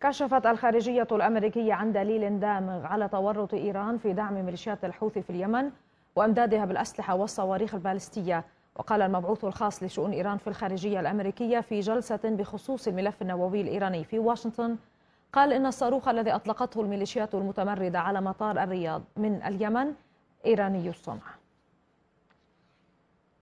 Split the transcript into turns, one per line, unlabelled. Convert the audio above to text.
كشفت الخارجية الأمريكية عن دليل دامغ على تورط إيران في دعم ميليشيات الحوثي في اليمن وإمدادها بالأسلحة والصواريخ البالستية وقال المبعوث الخاص لشؤون إيران في الخارجية الأمريكية في جلسة بخصوص الملف النووي الإيراني في واشنطن قال إن الصاروخ الذي أطلقته الميليشيات المتمردة على مطار الرياض من اليمن إيراني الصنع